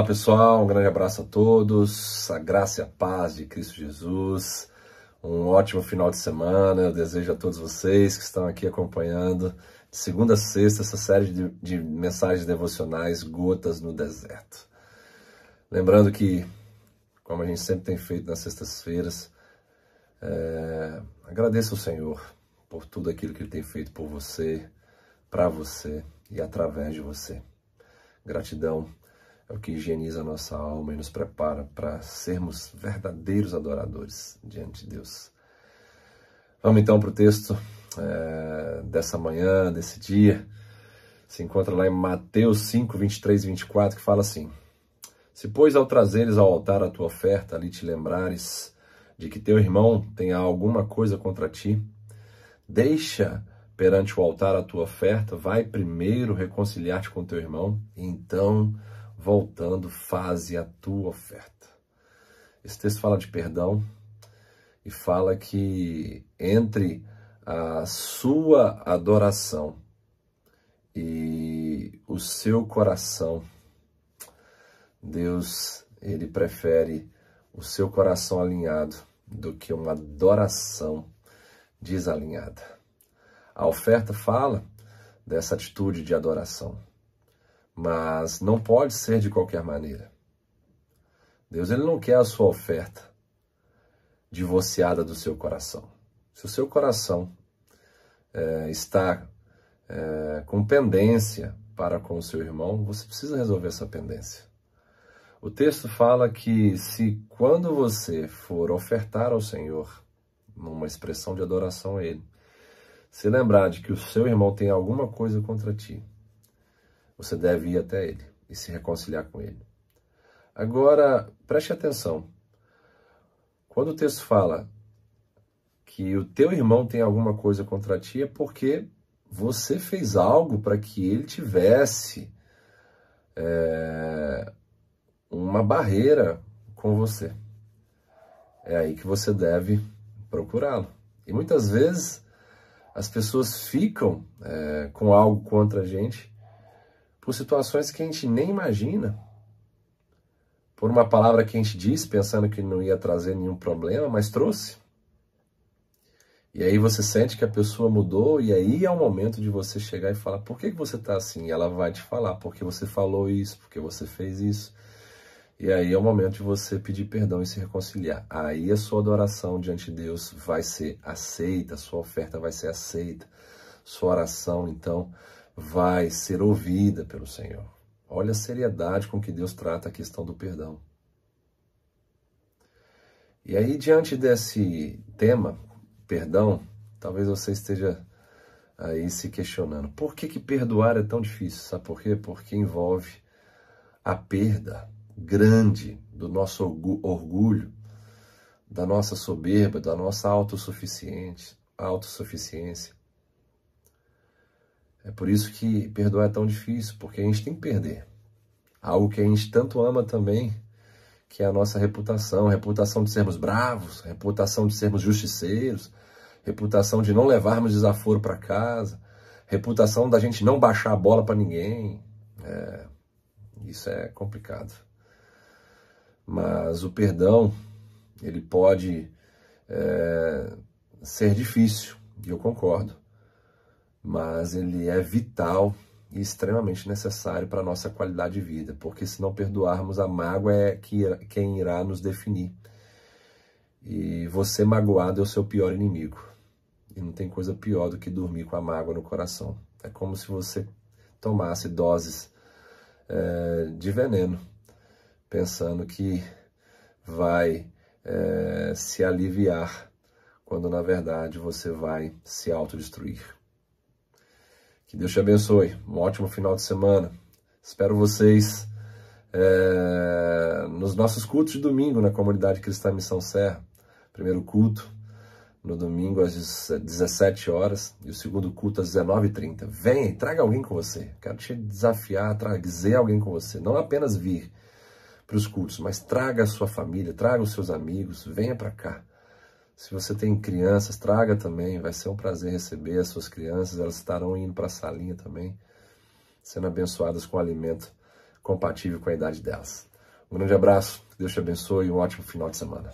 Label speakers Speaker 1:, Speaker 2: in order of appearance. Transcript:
Speaker 1: Olá pessoal, um grande abraço a todos, a graça e a paz de Cristo Jesus, um ótimo final de semana, eu desejo a todos vocês que estão aqui acompanhando de segunda a sexta essa série de, de mensagens devocionais Gotas no Deserto. Lembrando que, como a gente sempre tem feito nas sextas-feiras, é, agradeça ao Senhor por tudo aquilo que Ele tem feito por você, para você e através de você. Gratidão é o que higieniza a nossa alma e nos prepara para sermos verdadeiros adoradores diante de Deus. Vamos então para o texto é, dessa manhã, desse dia. Se encontra lá em Mateus 5, 23 e 24, que fala assim: Se, pois, ao trazeres ao altar a tua oferta, ali te lembrares de que teu irmão tenha alguma coisa contra ti, deixa perante o altar a tua oferta, vai primeiro reconciliar-te com teu irmão, e então voltando, faze a tua oferta. Esse texto fala de perdão e fala que entre a sua adoração e o seu coração, Deus, ele prefere o seu coração alinhado do que uma adoração desalinhada. A oferta fala dessa atitude de adoração. Mas não pode ser de qualquer maneira. Deus ele não quer a sua oferta divorciada do seu coração. Se o seu coração é, está é, com pendência para com o seu irmão, você precisa resolver essa pendência. O texto fala que se quando você for ofertar ao Senhor, numa expressão de adoração a Ele, se lembrar de que o seu irmão tem alguma coisa contra ti, você deve ir até ele e se reconciliar com ele. Agora, preste atenção. Quando o texto fala que o teu irmão tem alguma coisa contra ti, é porque você fez algo para que ele tivesse é, uma barreira com você. É aí que você deve procurá-lo. E muitas vezes as pessoas ficam é, com algo contra a gente por situações que a gente nem imagina, por uma palavra que a gente disse pensando que não ia trazer nenhum problema, mas trouxe. E aí você sente que a pessoa mudou, e aí é o momento de você chegar e falar: por que, que você está assim? E ela vai te falar: porque você falou isso, porque você fez isso. E aí é o momento de você pedir perdão e se reconciliar. Aí a sua adoração diante de Deus vai ser aceita, a sua oferta vai ser aceita, sua oração, então, vai ser ouvida pelo Senhor. Olha a seriedade com que Deus trata a questão do perdão. E aí, diante desse tema, perdão, talvez você esteja aí se questionando. Por que, que perdoar é tão difícil? Sabe por quê? Porque envolve a perda grande do nosso orgulho, da nossa soberba, da nossa autossuficiente, autossuficiência, é por isso que perdoar é tão difícil, porque a gente tem que perder. Algo que a gente tanto ama também, que é a nossa reputação, reputação de sermos bravos, reputação de sermos justiceiros, reputação de não levarmos desaforo para casa, reputação da gente não baixar a bola para ninguém. É, isso é complicado. Mas o perdão, ele pode é, ser difícil, e eu concordo mas ele é vital e extremamente necessário para a nossa qualidade de vida, porque se não perdoarmos, a mágoa é quem irá nos definir. E você magoado é o seu pior inimigo. E não tem coisa pior do que dormir com a mágoa no coração. É como se você tomasse doses é, de veneno, pensando que vai é, se aliviar, quando na verdade você vai se autodestruir. Que Deus te abençoe. Um ótimo final de semana. Espero vocês é, nos nossos cultos de domingo na comunidade Cristã Missão Serra. Primeiro culto no domingo às 17 horas e o segundo culto às 19h30. Venha, traga alguém com você. Quero te desafiar traga trazer alguém com você. Não apenas vir para os cultos, mas traga a sua família, traga os seus amigos, venha para cá. Se você tem crianças, traga também, vai ser um prazer receber as suas crianças, elas estarão indo para a salinha também, sendo abençoadas com alimento compatível com a idade delas. Um grande abraço, Deus te abençoe e um ótimo final de semana.